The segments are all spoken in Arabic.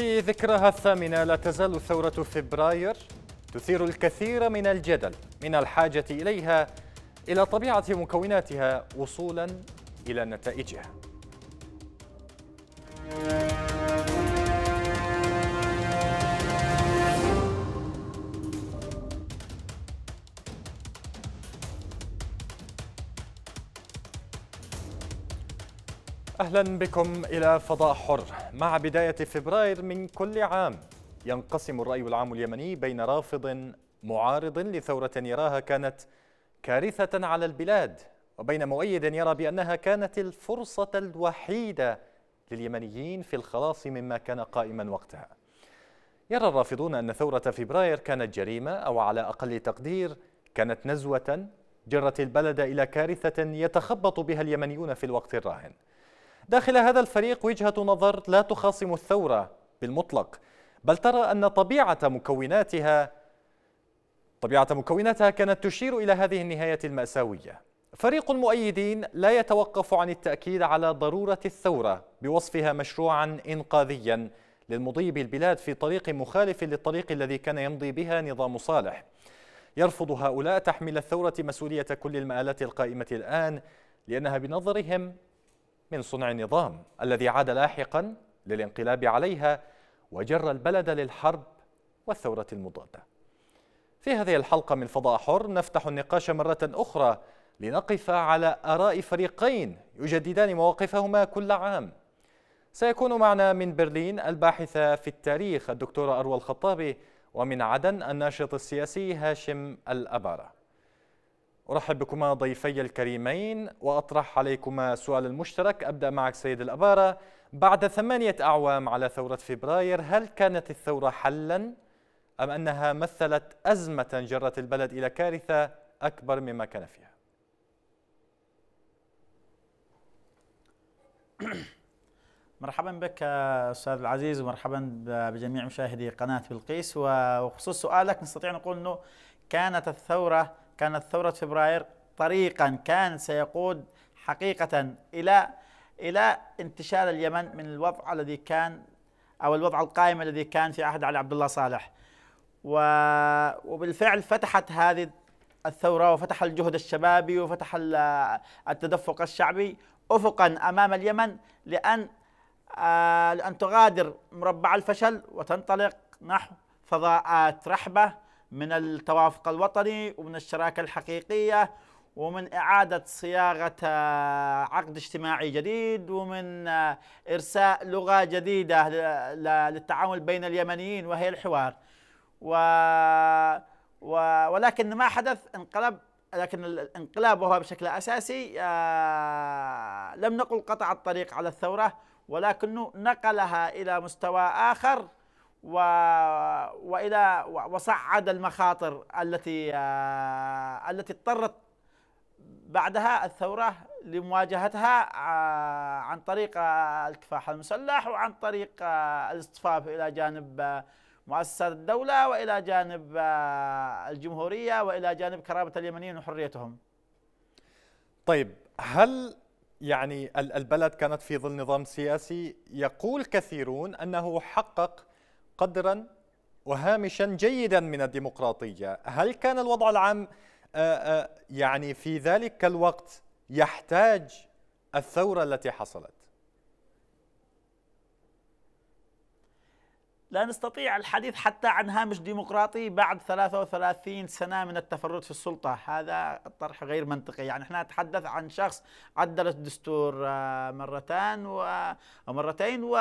في ذكرها الثامنة لا تزال ثورة فبراير تثير الكثير من الجدل من الحاجة إليها إلى طبيعة مكوناتها وصولا إلى نتائجها. أهلا بكم إلى فضاء حر مع بداية فبراير من كل عام ينقسم الرأي العام اليمني بين رافض معارض لثورة يراها كانت كارثة على البلاد وبين مؤيد يرى بأنها كانت الفرصة الوحيدة لليمنيين في الخلاص مما كان قائما وقتها يرى الرافضون أن ثورة فبراير كانت جريمة أو على أقل تقدير كانت نزوة جرت البلد إلى كارثة يتخبط بها اليمنيون في الوقت الراهن داخل هذا الفريق وجهة نظر لا تخاصم الثورة بالمطلق بل ترى أن طبيعة مكوناتها طبيعة مكوناتها كانت تشير إلى هذه النهاية المأساوية فريق المؤيدين لا يتوقف عن التأكيد على ضرورة الثورة بوصفها مشروعا إنقاذيا للمضي بالبلاد في طريق مخالف للطريق الذي كان يمضي بها نظام صالح يرفض هؤلاء تحميل الثورة مسؤولية كل المآلات القائمة الآن لأنها بنظرهم من صنع النظام الذي عاد لاحقا للانقلاب عليها وجر البلد للحرب والثورة المضادة في هذه الحلقة من فضاء حر نفتح النقاش مرة أخرى لنقف على آراء فريقين يجددان مواقفهما كل عام سيكون معنا من برلين الباحثة في التاريخ الدكتورة أروى الخطابي ومن عدن الناشط السياسي هاشم الأبارة أرحب بكما ضيفي الكريمين وأطرح عليكما سؤال المشترك أبدأ معك سيد الأبارة بعد ثمانية أعوام على ثورة فبراير هل كانت الثورة حلا أم أنها مثلت أزمة جرت البلد إلى كارثة أكبر مما كان فيها مرحبا بك استاذ العزيز ومرحبا بجميع مشاهدي قناه بلقيس وخصوص سؤالك نستطيع نقول انه كانت الثوره كانت ثورة فبراير طريقا كان سيقود حقيقة إلى إلى انتشال اليمن من الوضع الذي كان أو الوضع القائم الذي كان في عهد علي عبد الله صالح وبالفعل فتحت هذه الثورة وفتح الجهد الشبابي وفتح التدفق الشعبي أفقا أمام اليمن لأن آه، لأن تغادر مربع الفشل وتنطلق نحو فضاءات رحبة من التوافق الوطني ومن الشراكة الحقيقية ومن إعادة صياغة آه، عقد اجتماعي جديد ومن آه، إرساء لغة جديدة للتعامل بين اليمنيين وهي الحوار و... و... ولكن ما حدث انقلب لكن الانقلاب وهو بشكل أساسي آه، لم نقل قطع الطريق على الثورة ولكنه نقلها إلى مستوى آخر و... والى وصعد المخاطر التي آه، التي اضطرت بعدها الثوره لمواجهتها آه، عن طريق آه، الكفاح المسلح وعن طريق الاصطفاف الى جانب مؤسسات الدوله والى جانب الجمهوريه والى جانب كرامه اليمنيين وحريتهم. طيب هل يعني البلد كانت في ظل نظام سياسي يقول كثيرون انه حقق قدرا وهامشا جيدا من الديمقراطية هل كان الوضع العام آه، آه، يعني في ذلك الوقت يحتاج الثورة التي حصلت لا نستطيع الحديث حتى عن هامش ديمقراطي بعد 33 سنة من التفرد في السلطة هذا الطرح غير منطقي يعني احنا نتحدث عن شخص عدل الدستور آه، مرتان ومرتين و...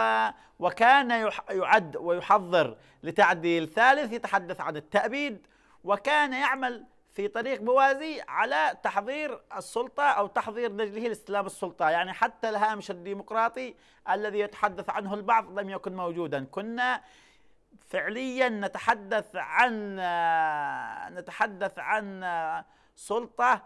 وكان يعد ويحضر لتعديل ثالث يتحدث عن التأبيد وكان يعمل في طريق موازي على تحضير السلطة أو تحضير نجله لاستلام السلطة يعني حتى الهامش الديمقراطي الذي يتحدث عنه البعض لم يكن موجودا كنا فعليا نتحدث عن نتحدث عن سلطة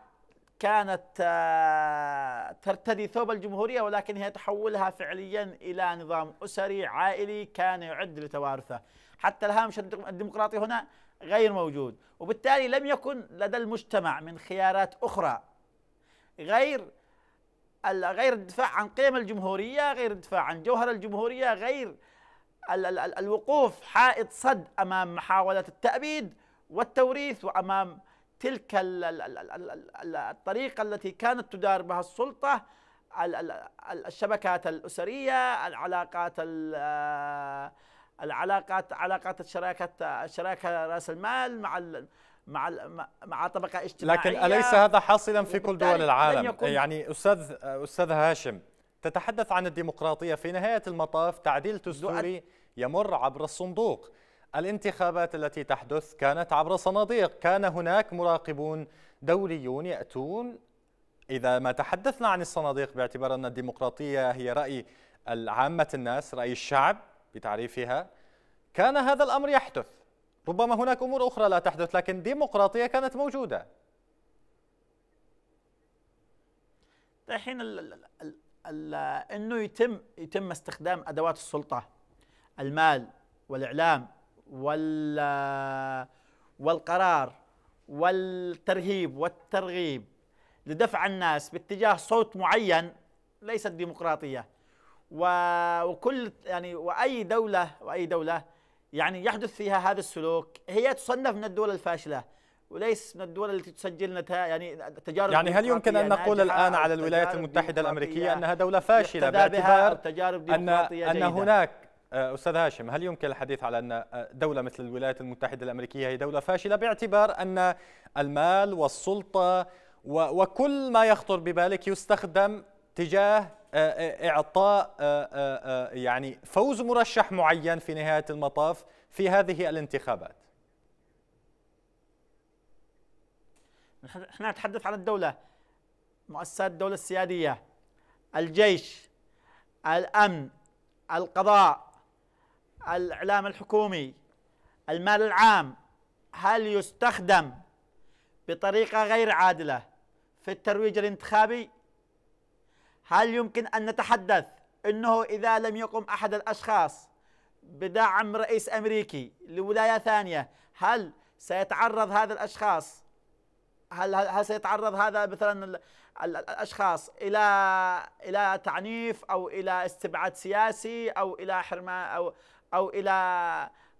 كانت ترتدي ثوب الجمهورية ولكن هي تحولها فعليا إلى نظام أسري عائلي كان يعد لتوارثه حتى الهامش الديمقراطي هنا غير موجود وبالتالي لم يكن لدى المجتمع من خيارات أخرى غير غير الدفاع عن قيم الجمهورية غير الدفاع عن جوهر الجمهورية غير الوقوف حائط صد أمام محاولة التأبيد والتوريث وأمام تلك الطريقة التي كانت تدار بها السلطة الشبكات الأسرية العلاقات العلاقات علاقات الشراكه الشراكه راس المال مع مع مع طبقه اجتماعيه لكن اليس هذا حاصلا في كل دول العالم يعني استاذ استاذ هاشم تتحدث عن الديمقراطيه في نهايه المطاف تعديل دستوري يمر عبر الصندوق الانتخابات التي تحدث كانت عبر صناديق كان هناك مراقبون دوليون يأتون إذا ما تحدثنا عن الصناديق باعتبار أن الديمقراطية هي رأي عامة الناس رأي الشعب بتعريفها كان هذا الأمر يحدث ربما هناك أمور أخرى لا تحدث لكن ديمقراطية كانت موجودة الحين انه يتم يتم استخدام ادوات السلطه المال والاعلام وال والقرار والترهيب والترغيب لدفع الناس باتجاه صوت معين ليست ديمقراطيه وكل يعني واي دوله واي دوله يعني يحدث فيها هذا السلوك هي تصنف من الدول الفاشله وليس من الدول التي تسجل نتائج يعني تجارب يعني هل يمكن ان نقول الان على الولايات المتحده الامريكيه انها دوله فاشله باعتبار تجارب ان ان هناك آه، استاذ هاشم هل يمكن الحديث على ان دوله مثل الولايات المتحده الامريكيه هي دوله فاشله باعتبار ان المال والسلطه وكل ما يخطر ببالك يستخدم تجاه آه، آه، إعطاء آه، يعني فوز مرشح معين في نهاية المطاف في هذه الانتخابات نحن نتحدث عن الدولة مؤسسات الدولة السيادية الجيش الأمن القضاء الإعلام الحكومي المال العام هل يستخدم بطريقة غير عادلة في الترويج الانتخابي هل يمكن أن نتحدث أنه إذا لم يقم أحد الأشخاص بدعم رئيس أمريكي لولاية ثانية هل سيتعرض هذا الأشخاص هل, هل سيتعرض هذا مثلا الاشخاص الى الى تعنيف او الى استبعاد سياسي او الى حرمان او او الى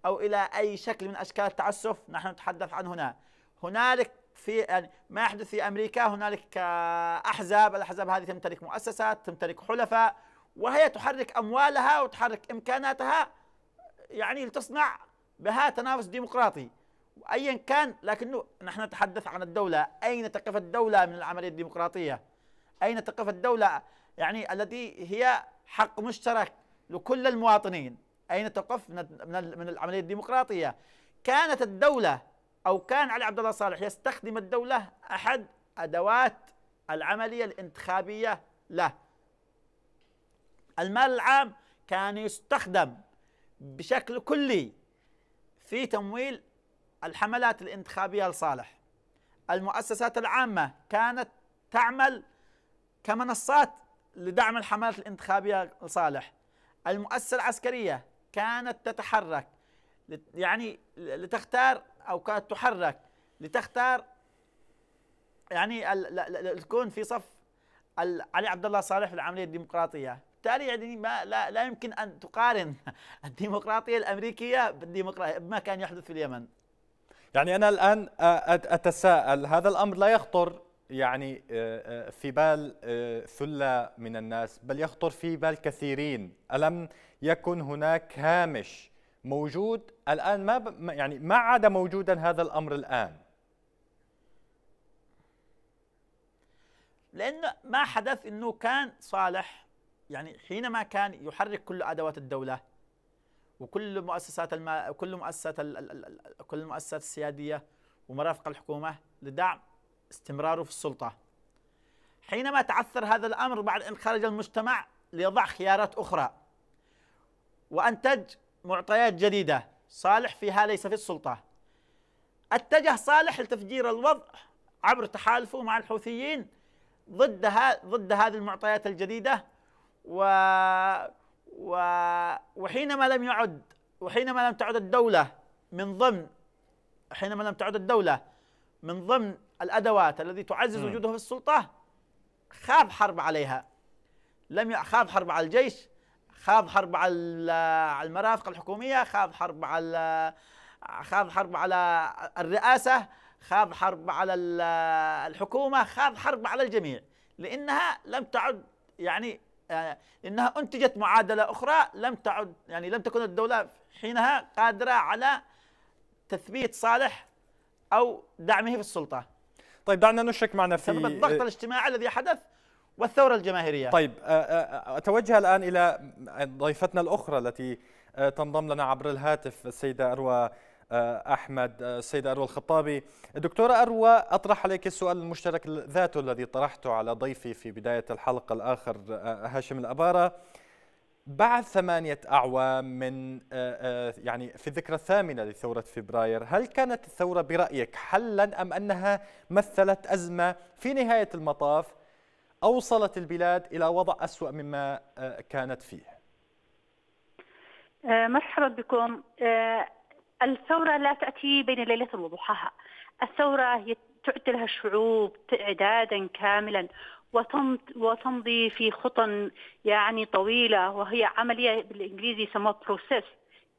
او الى اي شكل من اشكال التعسف نحن نتحدث عن هنا هنالك في يعني ما يحدث في امريكا هنالك احزاب، الاحزاب هذه تمتلك مؤسسات، تمتلك حلفاء وهي تحرك اموالها وتحرك امكاناتها يعني لتصنع بها تنافس ديمقراطي وايا كان لكنه نحن نتحدث عن الدوله، اين تقف الدوله من العمليه الديمقراطيه؟ اين تقف الدوله يعني التي هي حق مشترك لكل المواطنين؟ اين تقف من العمليه الديمقراطيه؟ كانت الدوله أو كان علي عبد الله صالح يستخدم الدولة أحد أدوات العملية الانتخابية له المال العام كان يستخدم بشكل كلي في تمويل الحملات الانتخابية لصالح المؤسسات العامة كانت تعمل كمنصات لدعم الحملات الانتخابية لصالح المؤسسة العسكرية كانت تتحرك يعني لتختار او كانت تحرك لتختار يعني تكون في صف علي عبد الله صالح في العمليه الديمقراطيه بالتالي يعني ما لا, لا يمكن ان تقارن الديمقراطيه الامريكيه بالديمقراطيه بما كان يحدث في اليمن يعني انا الان اتساءل هذا الامر لا يخطر يعني آه، آه، في بال آه، ثله من الناس بل يخطر في بال كثيرين الم يكن هناك هامش موجود الآن ما ب... يعني ما عاد موجودا هذا الأمر الآن لأن ما حدث أنه كان صالح يعني حينما كان يحرك كل أدوات الدولة وكل مؤسسات الما... كل مؤسسات ال... كل المؤسسات السيادية ومرافق الحكومة لدعم استمراره في السلطة حينما تعثر هذا الأمر بعد أن خرج المجتمع ليضع خيارات أخرى وأنتج معطيات جديدة صالح فيها ليس في السلطة اتجه صالح لتفجير الوضع عبر تحالفه مع الحوثيين ضد ضد هذه المعطيات الجديدة و, و وحينما لم يعد وحينما لم تعد الدولة من ضمن حينما لم تعد الدولة من ضمن الأدوات التي تعزز وجودها في السلطة خاض حرب عليها لم يخاض حرب على الجيش خاض حرب على المرافق الحكوميه خاض حرب على خاض حرب على الرئاسه خاض حرب على الحكومه خاض حرب على الجميع لانها لم تعد يعني آه، انها انتجت معادله اخرى لم تعد يعني لم تكن الدوله حينها قادره على تثبيت صالح او دعمه في السلطه. طيب دعنا نشك معنا في بسبب الضغط الاجتماعي الذي حدث والثورة الجماهيرية طيب آه، آه، آه، أتوجه الآن إلى ضيفتنا الأخرى التي تنضم لنا عبر الهاتف السيدة أروى أحمد السيدة أروى الخطابي دكتورة أروى أطرح عليك السؤال المشترك ذاته الذي طرحته على ضيفي في بداية الحلقة الآخر هاشم الأبارة بعد ثمانية أعوام من يعني في الذكرى الثامنة لثورة فبراير هل كانت الثورة برأيك حلا أم أنها مثلت أزمة في نهاية المطاف أوصلت البلاد إلى وضع أسوأ مما آه، كانت فيه آه، مرحبا بكم آه، الثورة لا تأتي بين ليلة وضحاها الثورة تعد لها الشعوب إعدادا كاملا وتمضي في خطى يعني طويلة وهي عملية بالإنجليزي يسموها بروسيس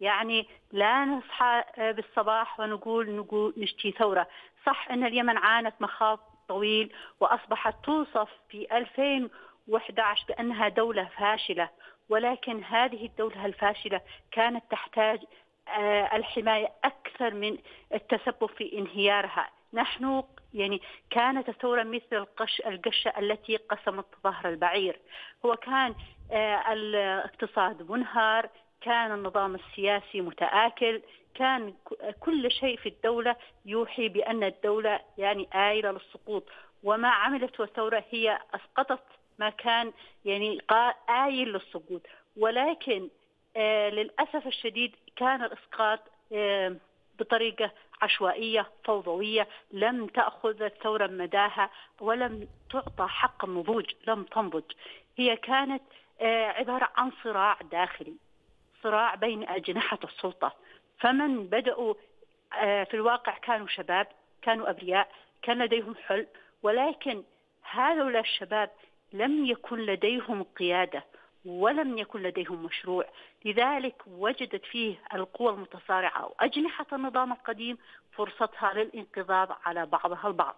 يعني لا نصحى بالصباح ونقول نقول نشتي ثورة صح أن اليمن عانت مخاض طويل وأصبحت توصف في 2011 بأنها دولة فاشلة ولكن هذه الدولة الفاشلة كانت تحتاج آه، الحماية أكثر من التسبب في انهيارها نحن يعني كانت الثورة مثل القش القشة التي قسمت ظهر البعير هو كان آه، الاقتصاد منهار كان النظام السياسي متآكل كان كل شيء في الدولة يوحي بأن الدولة يعني آيلة للسقوط وما عملته الثورة هي أسقطت ما كان يعني آيل للسقوط ولكن آه، للأسف الشديد كان الإسقاط آه، بطريقة عشوائية فوضوية لم تأخذ الثورة مداها ولم تعطى حق النضوج لم تنضج هي كانت آه، عبارة عن صراع داخلي صراع بين أجنحة السلطة فمن بدأوا آه، في الواقع كانوا شباب كانوا أبرياء كان لديهم حلم ولكن هؤلاء الشباب لم يكن لديهم قيادة ولم يكن لديهم مشروع لذلك وجدت فيه القوى المتصارعة وأجنحة النظام القديم فرصتها للانقضاض على بعضها البعض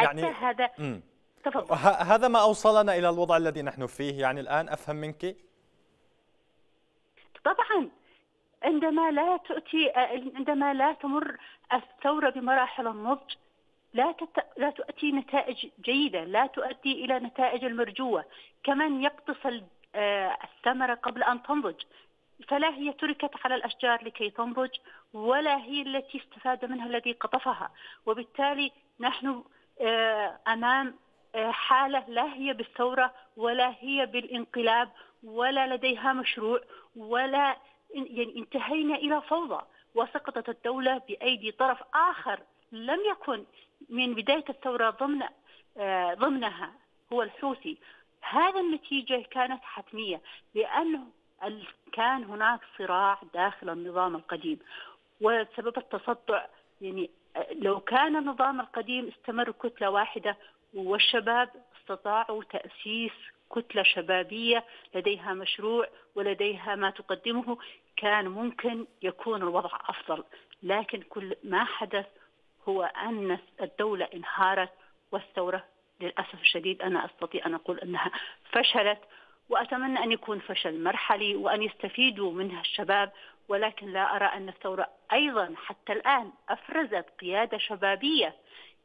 يعني هذا تفضل. هذا ما أوصلنا إلى الوضع الذي نحن فيه يعني الآن أفهم منك طبعا عندما لا تؤتي عندما لا تمر الثورة بمراحل النضج لا تت... لا تؤتي نتائج جيدة لا تؤدي إلى نتائج المرجوة كمن يقتص آه، الثمرة قبل أن تنضج فلا هي تركت على الأشجار لكي تنضج ولا هي التي استفاد منها الذي قطفها وبالتالي نحن آه، أمام آه، حالة لا هي بالثورة ولا هي بالانقلاب ولا لديها مشروع ولا يعني انتهينا إلى فوضى وسقطت الدولة بأيدي طرف آخر لم يكن من بداية الثورة ضمن آه، ضمنها هو الحوثي هذا النتيجة كانت حتمية لأنه كان هناك صراع داخل النظام القديم وسبب التصدع يعني آه، لو كان النظام القديم استمر كتلة واحدة والشباب استطاعوا تأسيس كتلة شبابية لديها مشروع ولديها ما تقدمه كان ممكن يكون الوضع أفضل لكن كل ما حدث هو أن الدولة انهارت والثورة للأسف الشديد أنا أستطيع أن أقول أنها فشلت وأتمنى أن يكون فشل مرحلي وأن يستفيدوا منها الشباب ولكن لا أرى أن الثورة أيضا حتى الآن أفرزت قيادة شبابية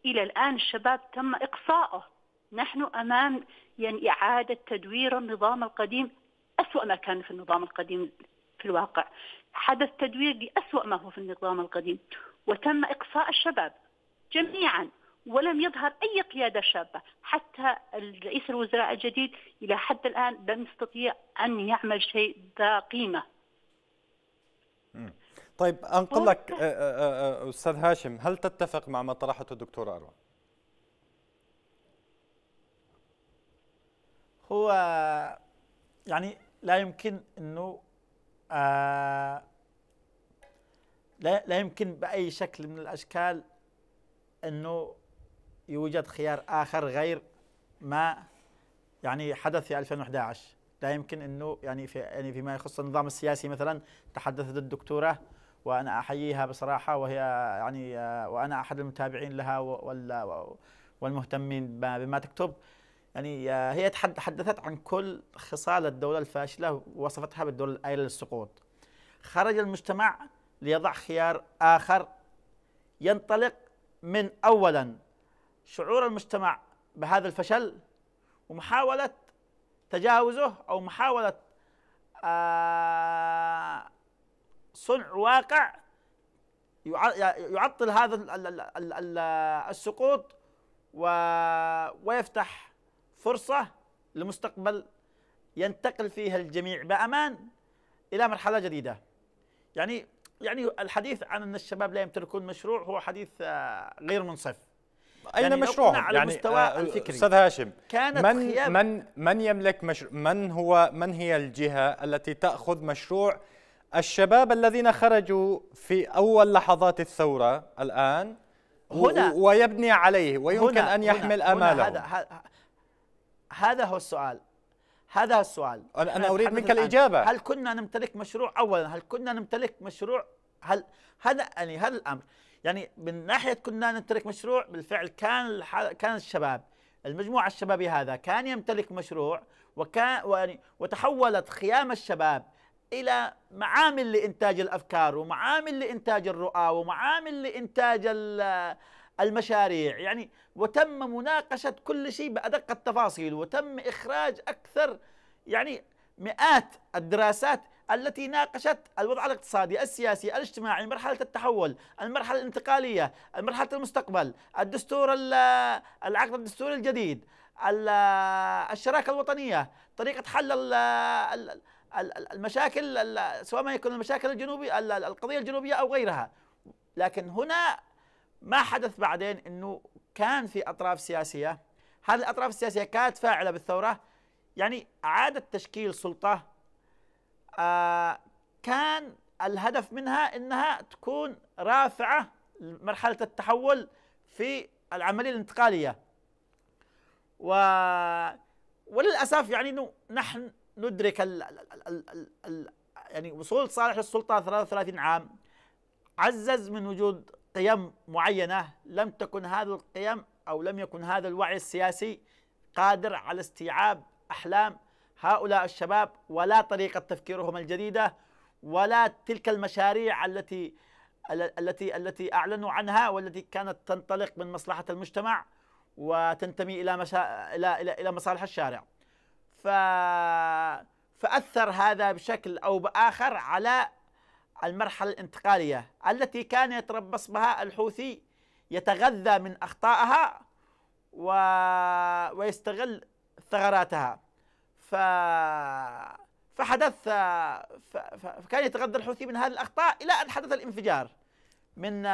إلى الآن الشباب تم إقصاؤه نحن أمام يعني إعادة تدوير النظام القديم أسوأ ما كان في النظام القديم في الواقع حدث تدوير لأسوأ ما هو في النظام القديم وتم إقصاء الشباب جميعا ولم يظهر أي قيادة شابة حتى رئيس الوزراء الجديد إلى حد الآن لم يستطيع أن يعمل شيء ذا قيمة طيب أنقل لك أستاذ هاشم هل تتفق مع ما طرحته الدكتورة أروى؟ هو يعني لا يمكن انه آه، لا لا يمكن باي شكل من الاشكال انه يوجد خيار اخر غير ما يعني حدث في 2011 لا يمكن انه يعني في يعني فيما يخص النظام السياسي مثلا تحدثت الدكتوره وانا احييها بصراحه وهي يعني آه، وانا احد المتابعين لها والمهتمين بما تكتب يعني آه، هي تحدثت عن كل خصال الدولة الفاشلة ووصفتها بالدولة الآيلة للسقوط خرج المجتمع ليضع خيار آخر ينطلق من أولا شعور المجتمع بهذا الفشل ومحاولة تجاوزه أو محاولة آه صنع واقع يعطل هذا السقوط ويفتح فرصة لمستقبل ينتقل فيها الجميع بأمان إلى مرحلة جديدة يعني يعني الحديث عن أن الشباب لا يمتلكون مشروع هو حديث آه، غير منصف اين يعني مشروعهم على يعني المستوى آه الفكري استاذ هاشم كانت من من من يملك مشروع من هو من هي الجهه التي تاخذ مشروع الشباب الذين خرجوا في اول لحظات الثوره الان هنا ويبني عليه ويمكن هنا ان يحمل اماله هنا هذا هذا هو السؤال هذا هو السؤال انا آه، اريد منك الاجابه هل كنا نمتلك مشروع اولا هل كنا نمتلك مشروع هل هذا يعني هذا الامر يعني من ناحيه كنا نمتلك مشروع بالفعل كان كان الشباب المجموعه الشبابيه هذا كان يمتلك مشروع وكان يعني وتحولت خيام الشباب الى معامل لانتاج الافكار ومعامل لانتاج الرؤى ومعامل لانتاج المشاريع يعني وتم مناقشة كل شيء بأدق التفاصيل وتم إخراج أكثر يعني مئات الدراسات التي ناقشت الوضع الاقتصادي السياسي الاجتماعي مرحلة التحول المرحلة الانتقالية مرحلة المستقبل الدستور العقد الدستوري الجديد الشراكة الوطنية طريقة حل المشاكل سواء ما يكون المشاكل الجنوبية القضية الجنوبية أو غيرها لكن هنا ما حدث بعدين أنه كان في أطراف سياسية هذه الأطراف السياسية كانت فاعلة بالثورة يعني إعادة تشكيل سلطة آه كان الهدف منها أنها تكون رافعة مرحلة التحول في العملية الانتقالية و وللأسف يعني أنه نحن ندرك ال ال ال ال يعني وصول صالح للسلطة 33 عام عزز من وجود قيم معينة لم تكن هذه القيم أو لم يكن هذا الوعي السياسي قادر على استيعاب أحلام هؤلاء الشباب ولا طريقة تفكيرهم الجديدة ولا تلك المشاريع التي التي التي اعلنوا عنها والتي كانت تنطلق من مصلحه المجتمع وتنتمي الى مشا... الى الى الى مصالح الشارع. ف... فاثر هذا بشكل او باخر على المرحلة الانتقالية التي كان يتربص بها الحوثي يتغذى من أخطائها و... ويستغل ثغراتها ف... فحدث ف... فكان يتغذى الحوثي من هذه الأخطاء إلى أن حدث الانفجار من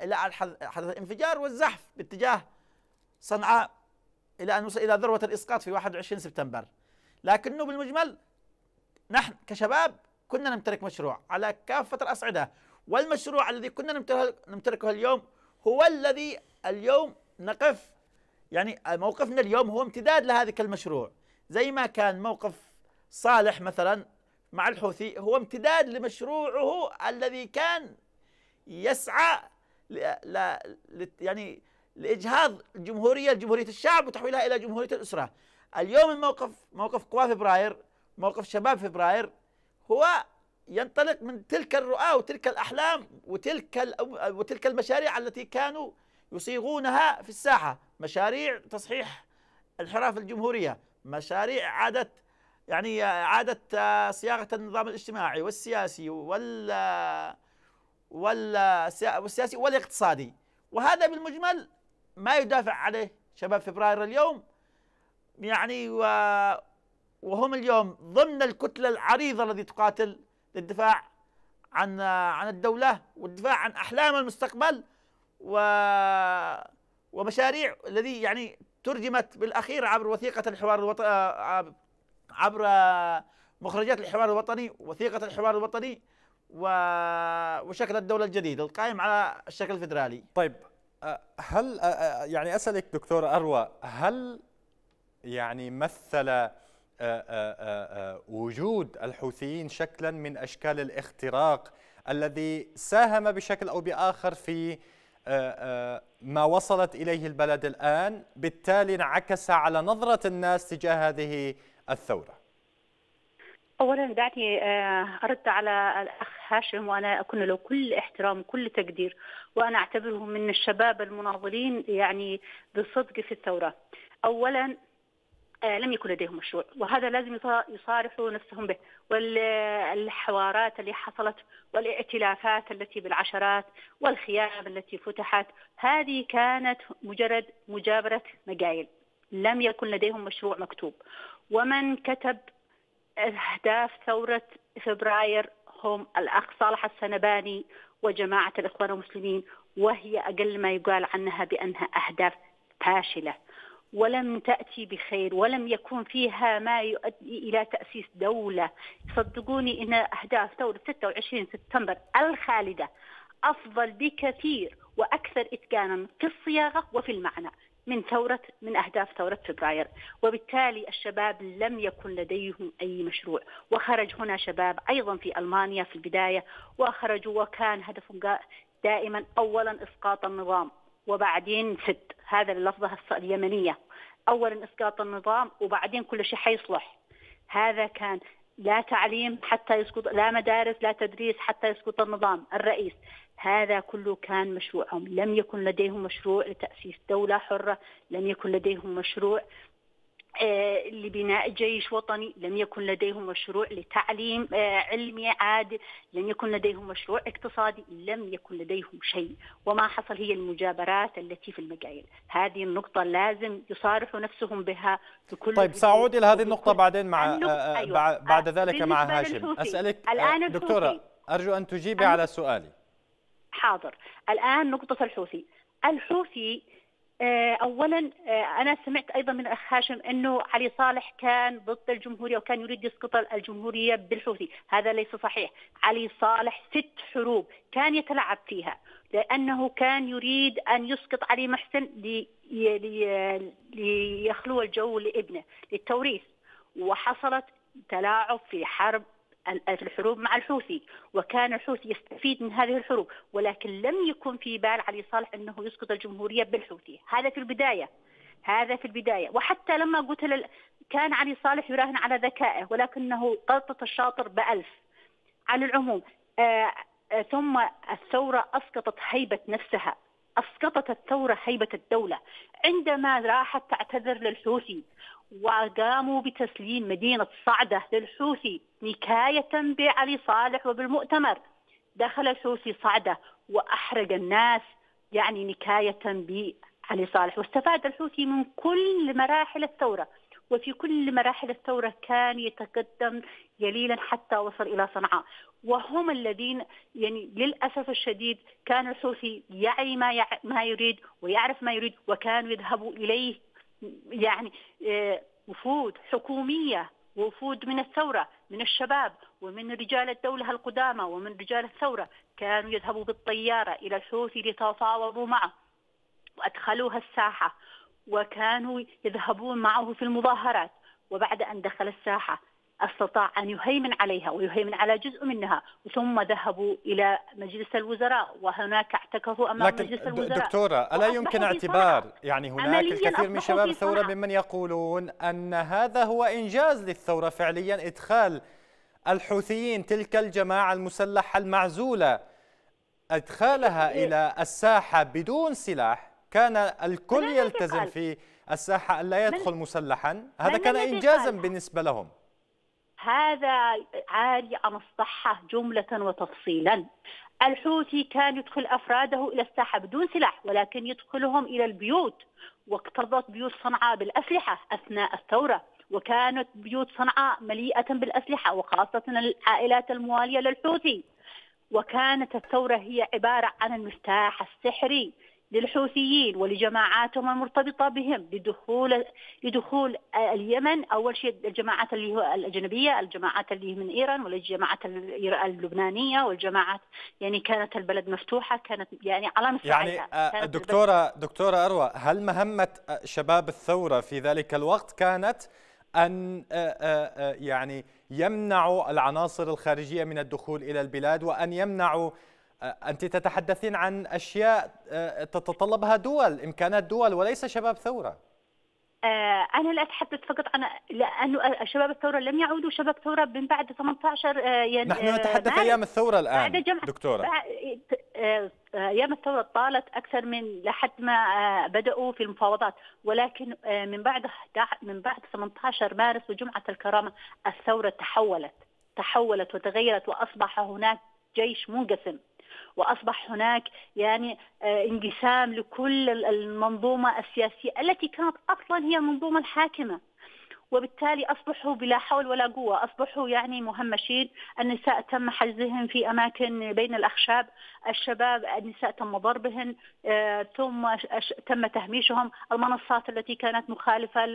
إلى أن حدث الانفجار والزحف باتجاه صنعاء إلى أن وصل إلى ذروة الإسقاط في 21 سبتمبر لكنه بالمجمل نحن كشباب كنا نمتلك مشروع على كافة الأصعدة والمشروع الذي كنا نمتلكه اليوم هو الذي اليوم نقف يعني موقفنا اليوم هو امتداد لهذاك المشروع زي ما كان موقف صالح مثلا مع الحوثي هو امتداد لمشروعه الذي كان يسعى ل... ل... ل... يعني لاجهاض الجمهوريه لجمهوريه الشعب وتحويلها الى جمهوريه الاسره. اليوم الموقف موقف قوى فبراير، موقف شباب فبراير هو ينطلق من تلك الرؤى وتلك الأحلام وتلك وتلك المشاريع التي كانوا يصيغونها في الساحة مشاريع تصحيح الحراف الجمهورية مشاريع عادة يعني إعادة آه، صياغة النظام الاجتماعي والسياسي وال والسياسي والاقتصادي وهذا بالمجمل ما يدافع عليه شباب فبراير اليوم يعني وهم اليوم ضمن الكتلة العريضة التي تقاتل للدفاع عن عن الدولة والدفاع عن أحلام المستقبل و ومشاريع الذي يعني ترجمت بالأخير عبر وثيقة الحوار الوطني آه، عبر آه، مخرجات الحوار الوطني وثيقة الحوار الوطني وشكل الدولة الجديد القائم على الشكل الفدرالي طيب آه، هل يعني أسألك دكتور أروى هل يعني مثل آه، آه، آه، وجود الحوثيين شكلا من اشكال الاختراق الذي ساهم بشكل او باخر في ما وصلت اليه البلد الان بالتالي انعكس على نظره الناس تجاه هذه الثوره اولا دعني ارد على الاخ هاشم وانا اكن له كل احترام كل تقدير وانا اعتبره من الشباب المناضلين يعني بصدق في الثوره اولا آه، لم يكن لديهم مشروع وهذا لازم يصارحوا نفسهم به والحوارات اللي حصلت والائتلافات التي بالعشرات والخيام التي فتحت هذه كانت مجرد مجابرة مقايل لم يكن لديهم مشروع مكتوب ومن كتب أهداف ثورة فبراير هم الأخ صالح السنباني وجماعة الإخوان المسلمين وهي أقل ما يقال عنها بأنها أهداف فاشلة ولم تأتي بخير ولم يكن فيها ما يؤدي إلى تأسيس دولة صدقوني إن أهداف ثورة 26 سبتمبر الخالدة أفضل بكثير وأكثر إتقانا في الصياغة وفي المعنى من ثورة من أهداف ثورة فبراير وبالتالي الشباب لم يكن لديهم أي مشروع وخرج هنا شباب أيضا في ألمانيا في البداية وخرجوا وكان هدفهم دائما أولا إسقاط النظام وبعدين سد هذا اللفظة اليمنية أولا إسقاط النظام وبعدين كل شيء حيصلح هذا كان لا تعليم حتى يسقط لا مدارس لا تدريس حتى يسقط النظام الرئيس هذا كله كان مشروعهم لم يكن لديهم مشروع لتأسيس دولة حرة لم يكن لديهم مشروع آه، لبناء جيش وطني لم يكن لديهم مشروع لتعليم آه، علمي عادل لم يكن لديهم مشروع اقتصادي لم يكن لديهم شيء وما حصل هي المجابرات التي في المجايل هذه النقطة لازم يصارحوا نفسهم بها بكل طيب سأعود إلى هذه النقطة بعدين مع آه، أيوة. بعد ذلك مع هاشم أسألك الآن دكتورة أرجو أن تجيبي على سؤالي حاضر الآن نقطة الحوثي الحوثي آه، اولا آه، انا سمعت ايضا من الاخ هاشم انه علي صالح كان ضد الجمهوريه وكان يريد يسقط الجمهوريه بالحوثي، هذا ليس صحيح، علي صالح ست حروب كان يتلاعب فيها لانه كان يريد ان يسقط علي محسن ليخلو الجو لابنه للتوريث وحصلت تلاعب في حرب الحروب مع الحوثي وكان الحوثي يستفيد من هذه الحروب ولكن لم يكن في بال علي صالح أنه يسقط الجمهورية بالحوثي هذا في البداية هذا في البداية وحتى لما قتل كان علي صالح يراهن على ذكائه ولكنه قلطة الشاطر بألف على العموم آآ آه، آآ آه، ثم الثورة أسقطت هيبة نفسها أسقطت الثورة هيبة الدولة عندما راحت تعتذر للحوثي وقاموا بتسليم مدينة صعدة للحوثي نكاية بعلي صالح وبالمؤتمر دخل الحوثي صعدة وأحرق الناس يعني نكاية بعلي صالح واستفاد الحوثي من كل مراحل الثورة وفي كل مراحل الثورة كان يتقدم جليلا حتى وصل إلى صنعاء وهم الذين يعني للأسف الشديد كان الحوثي يعي ما, يع... ما يريد ويعرف ما يريد وكانوا يذهبوا إليه يعني آه، وفود حكوميه وفود من الثوره من الشباب ومن رجال الدوله القدامى ومن رجال الثوره كانوا يذهبوا بالطياره الى الحوثي ليتفاوضوا معه وادخلوها الساحه وكانوا يذهبون معه في المظاهرات وبعد ان دخل الساحه استطاع أن يهيمن عليها ويهيمن على جزء منها ثم ذهبوا إلى مجلس الوزراء وهناك اعتكفوا أمام لكن مجلس الوزراء دكتورة ألا يمكن اعتبار يعني هناك الكثير من شباب الثورة ممن يقولون أن هذا هو إنجاز للثورة فعليا إدخال الحوثيين تلك الجماعة المسلحة المعزولة أدخالها إيه. إلى الساحة بدون سلاح كان الكل يلتزم في الساحة ألا يدخل مسلحا هذا كان إنجازا بالنسبة لهم هذا عالي عن الصحة جملة وتفصيلا الحوثي كان يدخل أفراده إلى الساحة بدون سلاح ولكن يدخلهم إلى البيوت واكتظت بيوت صنعاء بالأسلحة أثناء الثورة وكانت بيوت صنعاء مليئة بالأسلحة وخاصة العائلات الموالية للحوثي وكانت الثورة هي عبارة عن المفتاح السحري للحوثيين ولجماعاتهم المرتبطه بهم لدخول لدخول اليمن اول شيء الجماعات اللي هو الاجنبيه، الجماعات اللي من ايران والجماعات اللبنانيه والجماعات يعني كانت البلد مفتوحه كانت يعني مستوى يعني آه، دكتوره دكتوره اروى هل مهمه آه، شباب الثوره في ذلك الوقت كانت ان آه، يعني يمنعوا العناصر الخارجيه من الدخول الى البلاد وان يمنعوا أنت تتحدثين عن أشياء تتطلبها دول إمكانات دول وليس شباب ثورة أنا لا أتحدث فقط عن لأنه شباب الثورة لم يعودوا شباب ثورة من بعد 18 يناير نحن نتحدث أيام الثورة الآن بعد جمع... دكتورة أيام الثورة طالت أكثر من لحد ما بدأوا في المفاوضات ولكن من بعد من بعد 18 مارس وجمعة الكرامة الثورة تحولت تحولت وتغيرت وأصبح هناك جيش منقسم واصبح هناك يعني آه، انقسام لكل المنظومه السياسيه التي كانت اصلا هي المنظومه الحاكمه وبالتالي أصبحوا بلا حول ولا قوة أصبحوا يعني مهمشين النساء تم حجزهم في أماكن بين الأخشاب الشباب النساء تم ضربهن آه، ثم تم تهميشهم المنصات التي كانت مخالفة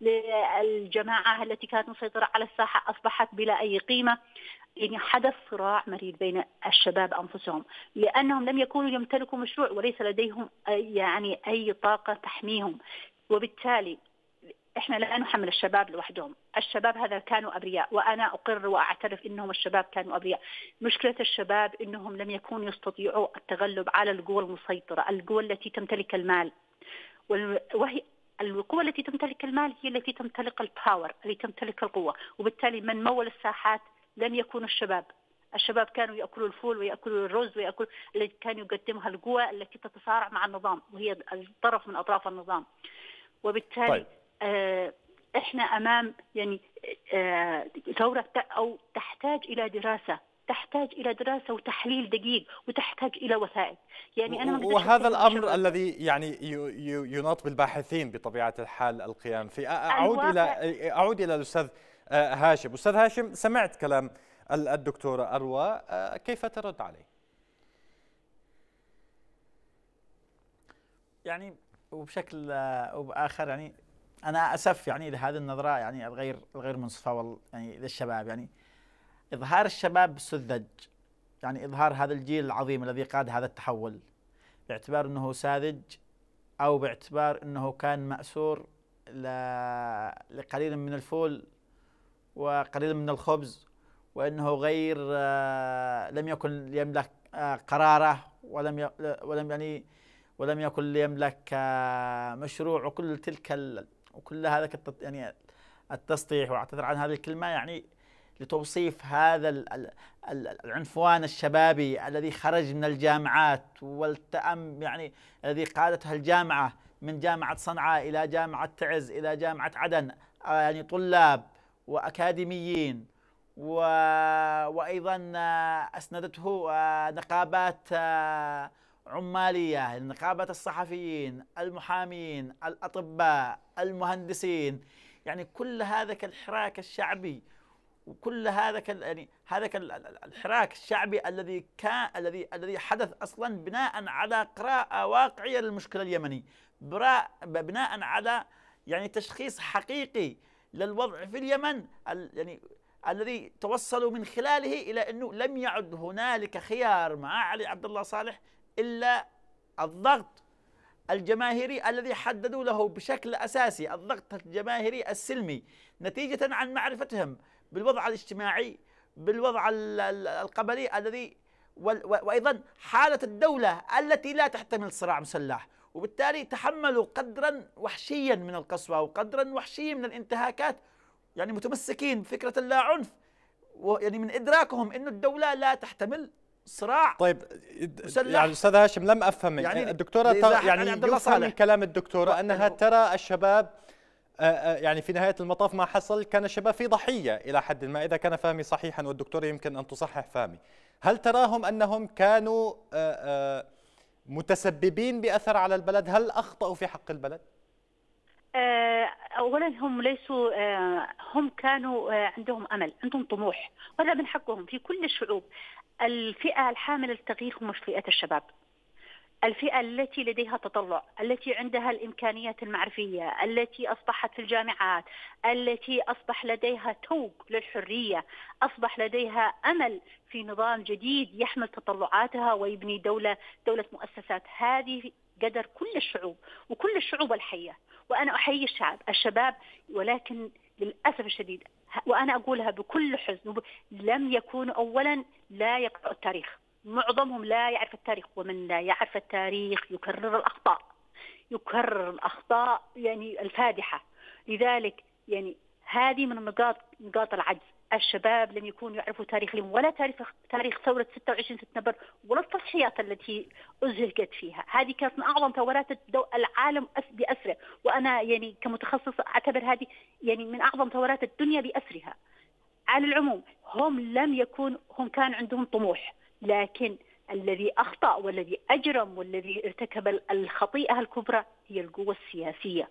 للجماعة التي كانت مسيطرة على الساحة أصبحت بلا أي قيمة يعني حدث صراع مريض بين الشباب انفسهم لانهم لم يكونوا يمتلكوا مشروع وليس لديهم يعني اي طاقه تحميهم وبالتالي احنا لا نحمل الشباب لوحدهم، الشباب هذا كانوا ابرياء وانا اقر واعترف انهم الشباب كانوا ابرياء، مشكله الشباب انهم لم يكونوا يستطيعوا التغلب على القوى المسيطره، القوى التي تمتلك المال. وهي القوة التي تمتلك المال هي التي تمتلك الباور التي تمتلك القوة وبالتالي من مول الساحات لم يكونوا الشباب الشباب كانوا ياكلوا الفول وياكلوا الرز وياكلوا التي كان يقدمها القوى التي تتصارع مع النظام وهي طرف من اطراف النظام وبالتالي طيب. آه، احنا امام يعني ثوره آه، او تحتاج الى دراسه تحتاج الى دراسه وتحليل دقيق وتحتاج الى وثائق يعني انا وهذا الامر شغل. الذي يعني يناط بالباحثين بطبيعه الحال القيام فيه اعود الى اعود الى الاستاذ آه، هاشم استاذ هاشم سمعت كلام الدكتوره اروى كيف ترد عليه يعني وبشكل وباخر يعني انا اسف يعني لهذه النظره يعني الغير الغير منصفه يعني للشباب يعني اظهار الشباب سذج يعني اظهار هذا الجيل العظيم الذي قاد هذا التحول باعتبار انه ساذج او باعتبار انه كان ماسور لقليل من الفول وقليل من الخبز وانه غير آه، لم يكن يملك آه، قراره ولم ولم يعني ولم يكن يملك آه، مشروع وكل تلك وكل هذا يعني التسطيح واعتذر عن هذه الكلمه يعني لتوصيف هذا العنفوان الشبابي الذي خرج من الجامعات والتأم يعني الذي قادتها الجامعة من جامعة صنعاء إلى جامعة تعز إلى جامعة عدن يعني طلاب وأكاديميين و... وأيضا أسندته آه، نقابات آه، عمالية نقابة الصحفيين المحامين الأطباء المهندسين يعني كل هذا الحراك الشعبي وكل هذا يعني هذا الحراك الشعبي الذي كان الذي الذي حدث اصلا بناء على قراءه واقعيه للمشكله اليمني بناء على يعني تشخيص حقيقي للوضع في اليمن يعني الذي توصلوا من خلاله الى انه لم يعد هنالك خيار مع علي عبد الله صالح إلا الضغط الجماهيري الذي حددوا له بشكل أساسي الضغط الجماهيري السلمي نتيجة عن معرفتهم بالوضع الاجتماعي بالوضع القبلي الذي وأيضا حالة الدولة التي لا تحتمل صراع مسلح وبالتالي تحملوا قدرا وحشيا من القسوة وقدرا وحشيا من الانتهاكات يعني متمسكين بفكرة اللا عنف يعني من إدراكهم أن الدولة لا تحتمل صراع طيب مسلح. يعني استاذ هاشم لم افهم يعني, يعني الدكتوره تر... يعني يفهم من كلام الدكتوره طيب. انها ترى الشباب آه، آه، يعني في نهايه المطاف ما حصل كان الشباب في ضحيه الى حد ما اذا كان فهمي صحيحا والدكتوره يمكن ان تصحح فهمي هل تراهم انهم كانوا آه، متسببين باثر على البلد هل اخطاوا في حق البلد اولا هم ليسوا هم كانوا عندهم امل عندهم طموح وهذا من حقهم في كل الشعوب الفئه الحامله للتغيير هم فئه الشباب الفئة التي لديها تطلع، التي عندها الإمكانيات المعرفية، التي أصبحت في الجامعات، التي أصبح لديها توق للحرية، أصبح لديها أمل في نظام جديد يحمل تطلعاتها ويبني دولة دولة مؤسسات، هذه قدر كل الشعوب وكل الشعوب الحية، وأنا أحيي الشعب، الشباب ولكن للأسف الشديد وأنا أقولها بكل حزن وب... لم يكونوا أولا لا يقرأوا التاريخ معظمهم لا يعرف التاريخ ومن لا يعرف التاريخ يكرر الأخطاء يكرر الأخطاء يعني الفادحة لذلك يعني هذه من نقاط نقاط العجز الشباب لم يكونوا يعرفوا تاريخهم ولا تاريخ تاريخ ثوره 26 سبتمبر ولا التضحيات التي ازهقت فيها، هذه كانت من اعظم ثورات العالم باسره، وانا يعني كمتخصصه اعتبر هذه يعني من اعظم ثورات الدنيا باسرها. على العموم هم لم يكون هم كان عندهم طموح، لكن الذي اخطا والذي اجرم والذي ارتكب الخطيئه الكبرى هي القوه السياسيه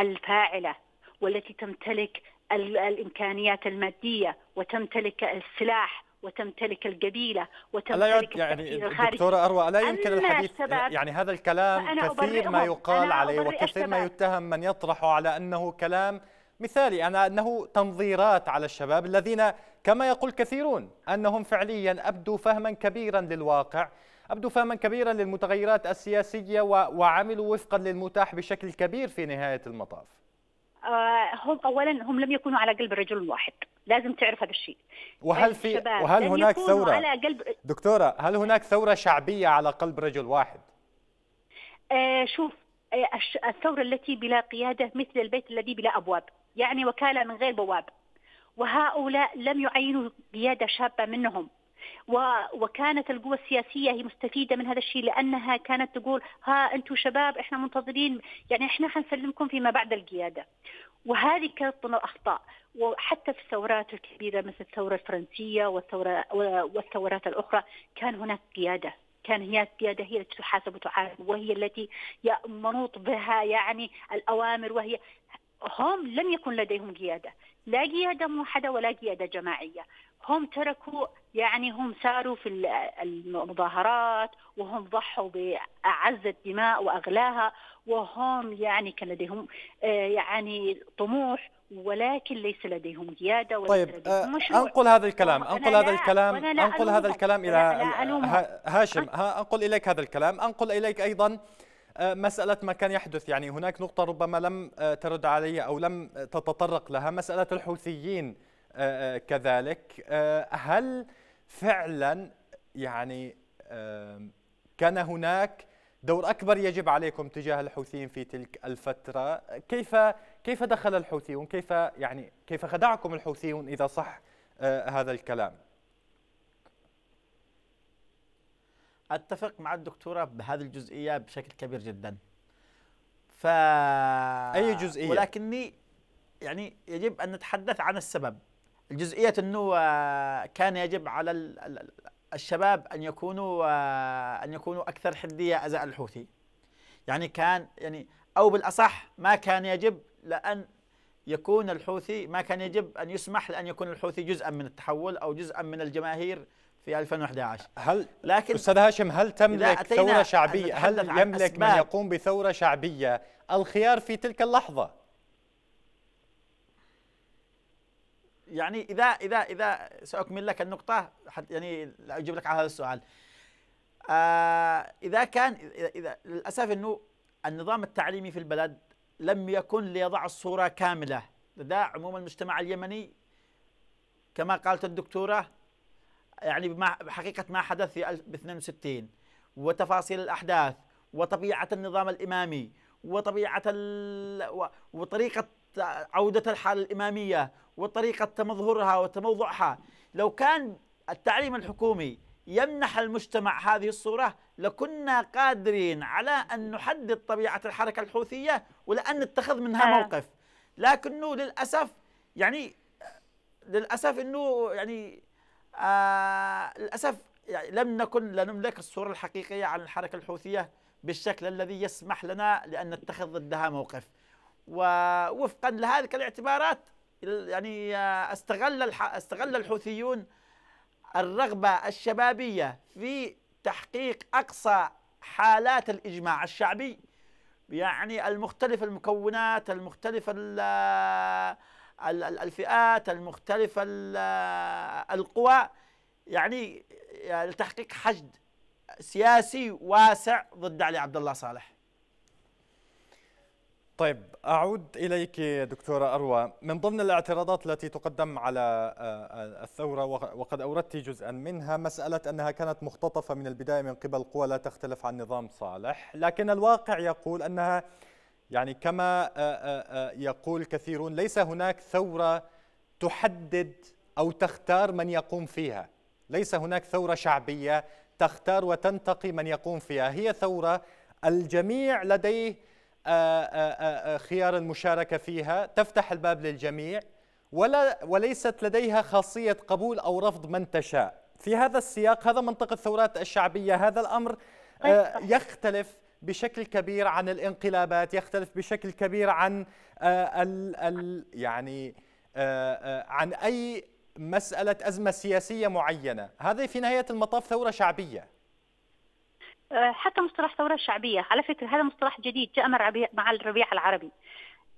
الفاعله والتي تمتلك الامكانيات الماديه وتمتلك السلاح وتمتلك القبيله وتمتلك ألا يعني الخارجي دكتوره اروى الا يمكن الحديث يعني هذا الكلام كثير ما يقال عليه وكثير ما يتهم من يطرحه على انه كلام مثالي أنا أنه تنظيرات على الشباب الذين كما يقول كثيرون أنهم فعليا أبدوا فهما كبيرا للواقع أبدوا فهما كبيرا للمتغيرات السياسية وعملوا وفقا للمتاح بشكل كبير في نهاية المطاف آه، هم اولا هم لم يكونوا على قلب الرجل الواحد لازم تعرف هذا الشيء وهل طيب في وهل هناك ثوره على قلب دكتوره هل هناك ثوره شعبيه على قلب رجل واحد آه، شوف آه، الثوره التي بلا قياده مثل البيت الذي بلا ابواب يعني وكاله من غير بواب وهؤلاء لم يعينوا قياده شابه منهم وكانت القوى السياسيه هي مستفيده من هذا الشيء لانها كانت تقول ها انتم شباب احنا منتظرين يعني احنا حنسلمكم فيما بعد القياده وهذه كانت الاخطاء وحتى في الثورات الكبيره مثل الثوره الفرنسيه والثوره والثورات الاخرى كان هناك قياده كان هي القياده هي التي تحاسب وتعاقب وهي التي منوط بها يعني الاوامر وهي هم لم يكن لديهم قياده لا قياده موحده ولا قياده جماعيه هم تركوا يعني هم ساروا في المظاهرات وهم ضحوا بأعز الدماء وأغلاها وهم يعني كان لديهم آه، يعني طموح ولكن ليس لديهم قيادة وليس طيب لديهم آه، أنقل هذا الكلام أنقل هذا الكلام أنقل هذا الكلام إلى هاشم أنقل إليك هذا الكلام أنقل إليك أيضا آه، مسألة ما كان يحدث يعني هناك نقطة ربما لم ترد علي أو لم تتطرق لها مسألة الحوثيين آه، آه، كذلك آه، هل فعلا يعني كان هناك دور اكبر يجب عليكم تجاه الحوثيين في تلك الفتره كيف كيف دخل الحوثيون كيف يعني كيف خدعكم الحوثيون اذا صح هذا الكلام اتفق مع الدكتوره بهذه الجزئيه بشكل كبير جدا ف اي جزئيه ولكني يعني يجب ان نتحدث عن السبب الجزئية أنه آه، كان يجب على الشباب أن يكونوا آه، أن يكونوا أكثر حدية أزاء الحوثي يعني كان يعني أو بالأصح ما كان يجب لأن يكون الحوثي ما كان يجب أن يسمح لأن يكون الحوثي جزءا من التحول أو جزءا من الجماهير في 2011 هل لكن استاذ هاشم هل تملك ثوره شعبيه هل يملك من يقوم بثوره شعبيه الخيار في تلك اللحظه يعني إذا إذا إذا سأكمل لك النقطة حتى يعني أجيب لك على هذا السؤال آه إذا كان إذا, إذا للأسف أنه النظام التعليمي في البلد لم يكن ليضع الصورة كاملة لدى عموم المجتمع اليمني كما قالت الدكتورة يعني بحقيقة ما حدث في 62 وتفاصيل الأحداث وطبيعة النظام الإمامي وطبيعة وطريقة عودة الحالة الإمامية وطريقة تمظهرها وتموضعها لو كان التعليم الحكومي يمنح المجتمع هذه الصورة لكنا قادرين على أن نحدد طبيعة الحركة الحوثية ولأن نتخذ منها نعم. موقف لكنه للأسف يعني للأسف أنه يعني آه للأسف يعني لم نكن لنملك الصورة الحقيقية عن الحركة الحوثية بالشكل الذي يسمح لنا لأن نتخذ ضدها موقف ووفقا لهذه الاعتبارات يعني استغل استغل الحوثيون الرغبة الشبابية في تحقيق أقصى حالات الإجماع الشعبي يعني المختلف المكونات المختلف الفئات المختلف القوى يعني لتحقيق حشد سياسي واسع ضد علي عبد الله صالح طيب أعود إليك دكتورة أروى من ضمن الاعتراضات التي تقدم على آه، آه، الثورة وقد أوردت جزءا منها مسألة أنها كانت مختطفة من البداية من قبل قوى لا تختلف عن نظام صالح لكن الواقع يقول أنها يعني كما آه، يقول كثيرون ليس هناك ثورة تحدد أو تختار من يقوم فيها ليس هناك ثورة شعبية تختار وتنتقي من يقوم فيها هي ثورة الجميع لديه آه، آه، آه، خيار المشاركة فيها تفتح الباب للجميع ولا وليست لديها خاصية قبول أو رفض من تشاء في هذا السياق هذا منطق الثورات الشعبية هذا الأمر طيب، يختلف بشكل كبير عن الانقلابات يختلف بشكل كبير عن ال ال يعني عن أي مسألة أزمة سياسية معينة هذه في نهاية المطاف ثورة شعبية آه، حتى مصطلح ثورة شعبية على فكرة هذا مصطلح جديد جاء مع الربيع العربي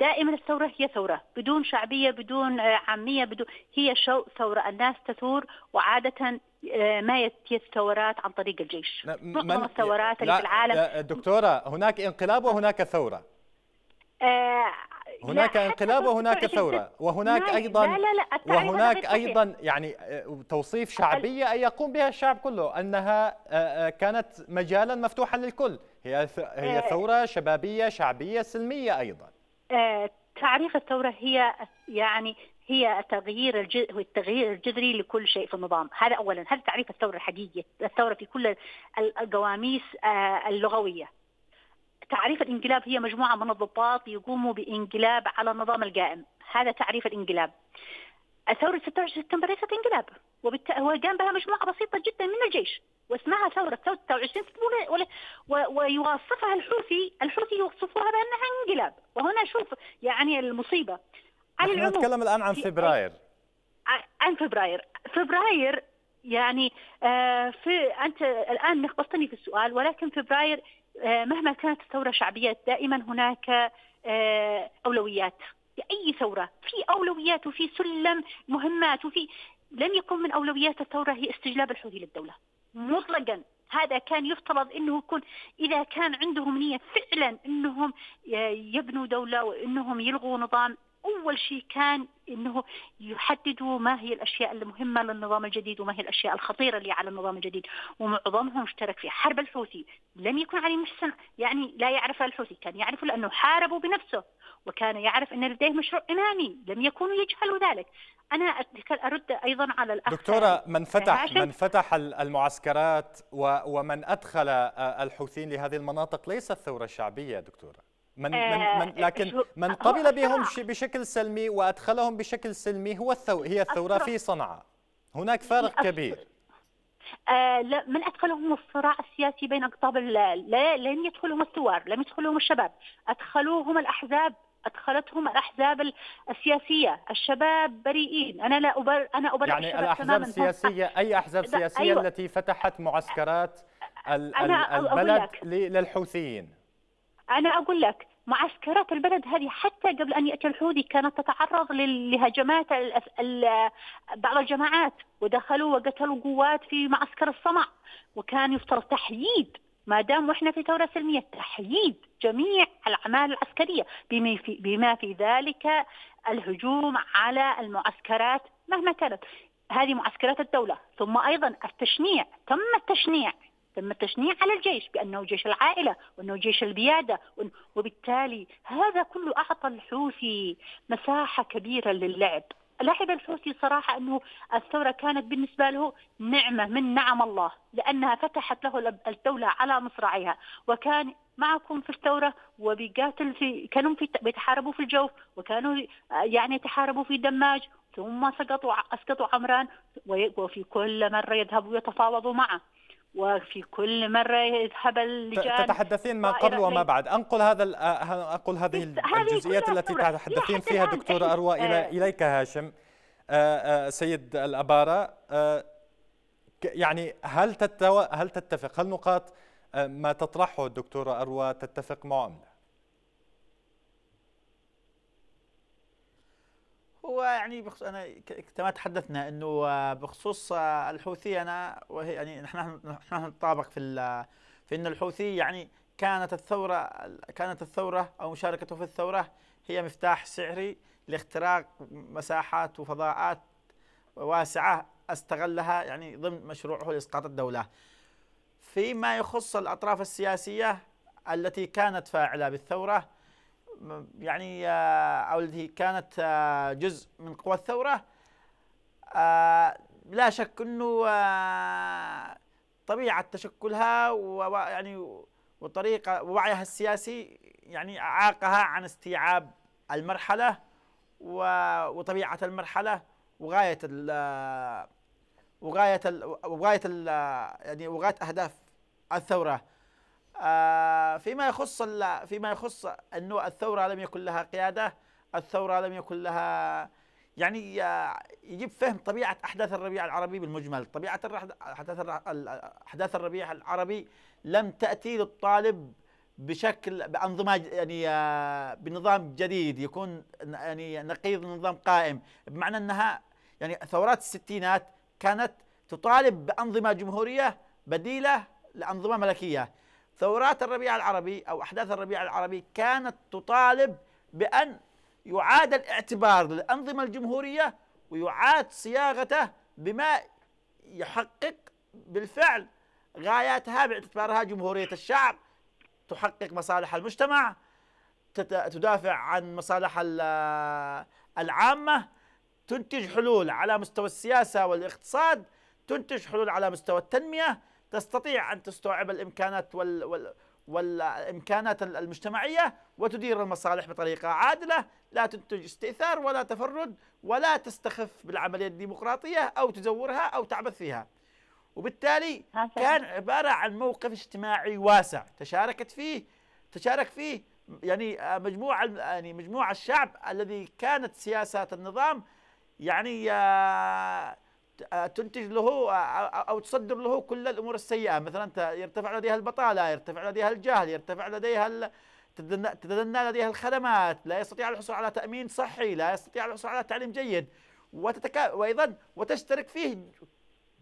دائما الثورة هي ثورة بدون شعبية بدون آه، عامية بدون هي شو ثورة الناس تثور وعادة آه، ما يتي الثورات عن طريق الجيش معظم الثورات اللي في العالم دكتورة هناك انقلاب وهناك ثورة هناك انقلاب وهناك ثوره وهناك ايضا لا لا لا وهناك ايضا يعني آه، توصيف شعبيه يقوم بها الشعب كله انها آه، آه، كانت مجالا مفتوحا للكل هي هي ثوره شبابيه شعبيه سلميه ايضا تعريف الثوره هي يعني هي التغيير التغيير الجذري لكل شيء في النظام هذا اولا هذا تعريف الثوره الحقيقي الثوره في كل الجواميس اللغويه تعريف الانقلاب هي مجموعة من الضباط يقوموا بانقلاب على النظام القائم هذا تعريف الانقلاب الثورة 26 سبتمبر ليست انقلاب وبالتالي قام بها مجموعة بسيطة جدا من الجيش واسمها ثورة 26 سبتمبر ويوصفها الحوثي الحوثي يوصفوها بأنها انقلاب وهنا شوف يعني المصيبة على العموم نتكلم الآن عن فبراير عن فبراير فبراير يعني آه، في انت الان لخبطتني في السؤال ولكن فبراير آه، مهما كانت الثوره شعبيه دائما هناك آه، اولويات اي ثوره في اولويات وفي سلم مهمات وفي لم يكن من اولويات الثوره هي استجلاب الحوثي للدوله مطلقا هذا كان يفترض انه يكون اذا كان عندهم نيه فعلا انهم آه، يبنوا دوله وانهم يلغوا نظام اول شيء كان انه يحددوا ما هي الاشياء المهمه للنظام الجديد وما هي الاشياء الخطيره اللي على النظام الجديد ومعظمهم اشترك في حرب الحوثي لم يكن علي محسن يعني لا يعرف الحوثي كان يعرف لانه حاربوا بنفسه وكان يعرف ان لديه مشروع امامي لم يكونوا يجهلوا ذلك انا ارد ايضا على الاخ دكتوره من فتح من فتح المعسكرات ومن ادخل الحوثيين لهذه المناطق ليس الثوره الشعبيه دكتوره آه، من, من, آه، من لكن من قبل بهم بشكل سلمي وادخلهم بشكل سلمي هو الثو هي الثوره في صنعاء هناك فارق كبير آه، من ادخلهم الصراع السياسي بين اقطاب لم يدخلهم الثوار لم يدخلهم الشباب ادخلوهم الاحزاب ادخلتهم الاحزاب السياسيه، الشباب بريئين، انا لا أبر... انا ابرر يعني الشباب الاحزاب السياسيه اي احزاب سياسيه أيوة. التي فتحت معسكرات البلد للحوثيين انا اقول لك معسكرات البلد هذه حتى قبل أن يأتي الحوثي كانت تتعرض لهجمات بعض الجماعات ودخلوا وقتلوا قوات في معسكر الصنع وكان يفترض تحييد ما دام واحنا في ثوره سلميه تحييد جميع الاعمال العسكريه بما في, بما في ذلك الهجوم على المعسكرات مهما كانت هذه معسكرات الدوله ثم ايضا التشنيع تم التشنيع تم التشنيع على الجيش بأنه جيش العائلة وأنه جيش البيادة وبالتالي هذا كله أعطى الحوثي مساحة كبيرة للعب لعب الحوثي صراحة أنه الثورة كانت بالنسبة له نعمة من نعم الله لأنها فتحت له الدولة على مصراعيها وكان معكم في الثورة وبيقاتل في كانوا في بيتحاربوا في الجوف وكانوا آه، يعني يتحاربوا في دماج ثم سقطوا اسقطوا عمران وفي كل مرة يذهبوا يتفاوضوا معه وفي كل مرة يذهب اللجان تتحدثين ما قبل وما بعد أنقل هذا آه، اقول هذه الجزئيات التي تتحدثين فيها دكتورة إيه؟ أروى إلى آه. إليك هاشم آه، سيد الأبارة يعني هل هل تتفق هل نقاط ما تطرحه الدكتورة أروى تتفق معه هو يعني بخص انا كما تحدثنا انه آه، بخصوص آه، الحوثي انا وهي يعني نحن نحن نتطابق في في ان الحوثي يعني كانت الثوره كانت الثوره او مشاركته في الثوره هي مفتاح سعري لاختراق مساحات وفضاءات واسعه استغلها يعني ضمن مشروعه لاسقاط الدوله. فيما يخص الاطراف السياسيه التي كانت فاعله بالثوره يعني آه، او التي كانت آه، جزء من قوى الثوره آه، لا شك انه طبيعه تشكلها ويعني وطريقه ووعيها السياسي يعني اعاقها عن استيعاب المرحله وطبيعه المرحله وغايه ال وغايه وغايه يعني وغايه اهداف الثوره آه، فيما يخص فيما يخص انه الثوره لم يكن لها قياده، الثوره لم يكن لها يعني آه، يجيب فهم طبيعه احداث الربيع العربي بالمجمل، طبيعه احداث احداث الربيع العربي لم تاتي للطالب بشكل بانظمه يعني آه، بنظام جديد يكون يعني نقيض نظام قائم، بمعنى انها يعني ثورات الستينات كانت تطالب بانظمه جمهوريه بديله لانظمه ملكيه، ثورات الربيع العربي أو أحداث الربيع العربي كانت تطالب بأن يعاد الاعتبار للأنظمة الجمهورية ويعاد صياغته بما يحقق بالفعل غاياتها باعتبارها جمهورية الشعب تحقق مصالح المجتمع تدافع عن مصالح العامة تنتج حلول على مستوى السياسة والاقتصاد تنتج حلول على مستوى التنمية تستطيع أن تستوعب الإمكانات وال وال والإمكانات المجتمعية وتدير المصالح بطريقة عادلة لا تنتج استئثار ولا تفرد ولا تستخف بالعملية الديمقراطية أو تزورها أو تعبث فيها وبالتالي كان عبارة عن موقف اجتماعي واسع تشاركت فيه تشارك فيه يعني آه، مجموعة يعني مجموعة الشعب الذي كانت سياسات النظام يعني آه، تنتج له أو تصدر له كل الأمور السيئة مثلا يرتفع لديها البطالة يرتفع لديها الجهل يرتفع لديها تتدنى لديها الخدمات لا يستطيع الحصول على تأمين صحي لا يستطيع الحصول على تعليم جيد وتتكا... وأيضا وتشترك فيه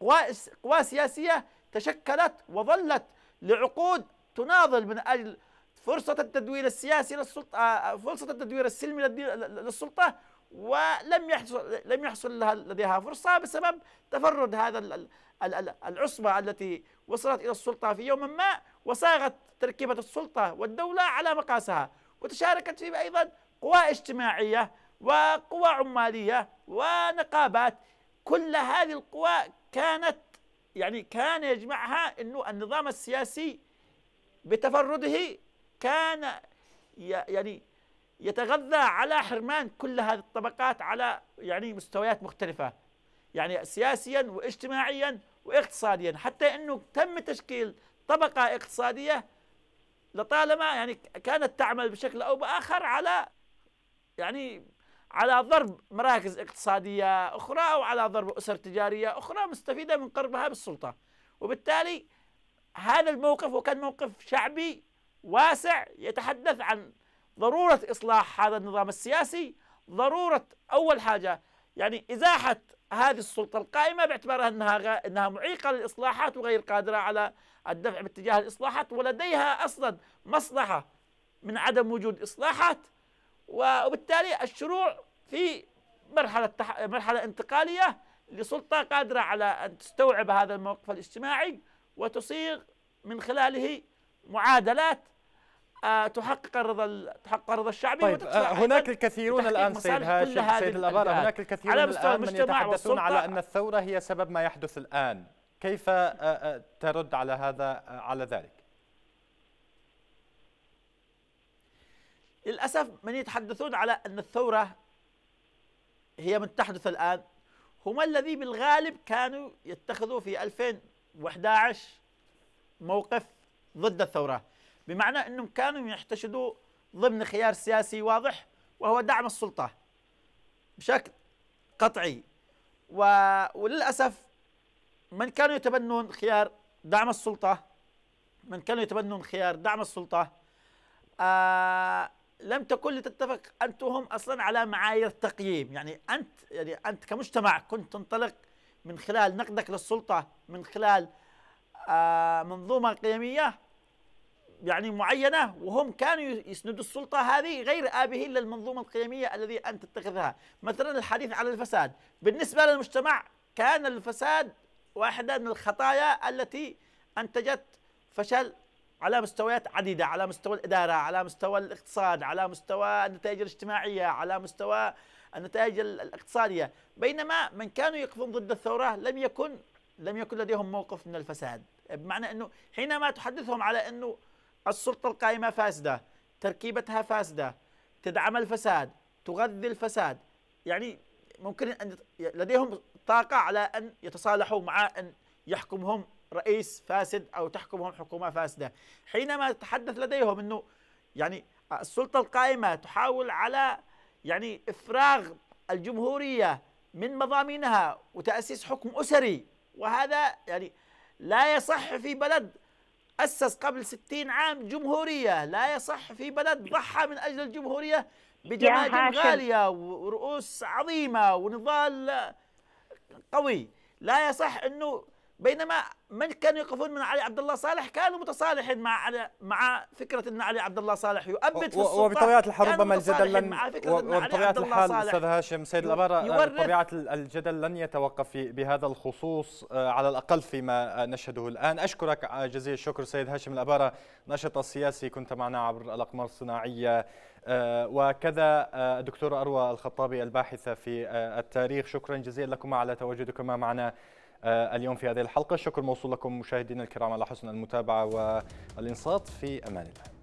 قوى, قوى سياسية تشكلت وظلت لعقود تناضل من أجل فرصة التدوير السياسي للسلطة فرصة التدوير السلمي للسلطة ولم يحصل لم يحصل لها لديها فرصه بسبب تفرد هذا العصبه التي وصلت الى السلطه في يوم ما وصاغت تركيبه السلطه والدوله على مقاسها وتشاركت فيه ايضا قوى اجتماعيه وقوى عماليه ونقابات كل هذه القوى كانت يعني كان يجمعها انه النظام السياسي بتفرده كان يعني يتغذى على حرمان كل هذه الطبقات على يعني مستويات مختلفة يعني سياسيا واجتماعيا واقتصاديا حتى أنه تم تشكيل طبقة اقتصادية لطالما يعني كانت تعمل بشكل أو بآخر على يعني على ضرب مراكز اقتصادية أخرى أو على ضرب أسر تجارية أخرى مستفيدة من قربها بالسلطة وبالتالي هذا الموقف وكان موقف شعبي واسع يتحدث عن ضرورة إصلاح هذا النظام السياسي ضرورة أول حاجة يعني إزاحة هذه السلطة القائمة باعتبارها أنها, غ... أنها معيقة للإصلاحات وغير قادرة على الدفع باتجاه الإصلاحات ولديها أصلا مصلحة من عدم وجود إصلاحات وبالتالي الشروع في مرحلة تح... مرحلة انتقالية لسلطة قادرة على أن تستوعب هذا الموقف الاجتماعي وتصيغ من خلاله معادلات آه، تحقق الرضا تحقق الرضا الشعبي طيب آه، هناك الكثيرون الان سيد هاشم سيد الاباره هناك الكثيرون على الان من يتحدثون على ان الثوره هي سبب ما يحدث الان كيف آه، ترد على هذا على ذلك للاسف من يتحدثون على ان الثوره هي من تحدث الان هم الذي بالغالب كانوا يتخذوا في 2011 موقف ضد الثوره بمعنى أنهم كانوا يحتشدوا ضمن خيار سياسي واضح وهو دعم السلطة بشكل قطعي و... وللأسف من كانوا يتبنون خيار دعم السلطة من كانوا يتبنون خيار دعم السلطة آه لم تكن لتتفق أنتم أصلا على معايير تقييم يعني أنت يعني أنت كمجتمع كنت تنطلق من خلال نقدك للسلطة من خلال آه منظومة قيمية يعني معينة وهم كانوا يسندوا السلطة هذه غير آبهين للمنظومة القيمية الذي أنت تتخذها مثلا الحديث عن الفساد بالنسبة للمجتمع كان الفساد واحدة من الخطايا التي أنتجت فشل على مستويات عديدة على مستوى الإدارة على مستوى الاقتصاد على مستوى النتائج الاجتماعية على مستوى النتائج الاقتصادية بينما من كانوا يقفون ضد الثورة لم يكن لم يكن لديهم موقف من الفساد بمعنى أنه حينما تحدثهم على أنه السلطة القائمة فاسدة تركيبتها فاسدة تدعم الفساد تغذي الفساد يعني ممكن أن لديهم طاقة على أن يتصالحوا مع أن يحكمهم رئيس فاسد أو تحكمهم حكومة فاسدة حينما تحدث لديهم أنه يعني السلطة القائمة تحاول على يعني إفراغ الجمهورية من مضامينها وتأسيس حكم أسري وهذا يعني لا يصح في بلد أسس قبل ستين عام جمهورية لا يصح في بلد ضحى من أجل الجمهورية بجماجم غالية ورؤوس عظيمة ونضال قوي لا يصح أنه بينما من كانوا يقفون من علي عبد الله صالح كانوا متصالحين مع علي مع فكره ان علي عبد الله صالح يؤبد في السلطه وبطبيعه الحال ربما الجدل لن وبطبيعه الحال استاذ هاشم سيد الاباره بطبيعه الجدل لن يتوقف بهذا الخصوص آه، على الاقل فيما آه، نشهده الان اشكرك آه، جزيل الشكر سيد هاشم الاباره ناشط السياسي كنت معنا عبر الاقمار الصناعيه وكذا الدكتور اروى الخطابي الباحثه في التاريخ شكرا جزيلا لكما على تواجدكما معنا آه، اليوم في هذه الحلقة الشكر موصول لكم مشاهدينا الكرام على حسن المتابعة والإنصات في أمان الله